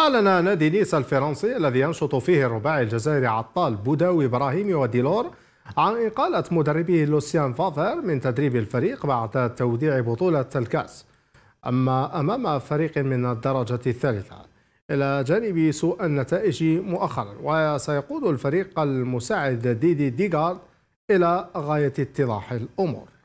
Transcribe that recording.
أعلن نادي نيس الفرنسي الذي ينشط فيه الرباعي الجزائري عطال بوداوي إبراهيمي وديلور عن إقالة مدربه لوسيان فافر من تدريب الفريق بعد توديع بطولة الكأس أما أمام فريق من الدرجة الثالثة إلى جانب سوء النتائج مؤخرا وسيقود الفريق المساعد ديدي ديغارد إلى غاية اتضاح الأمور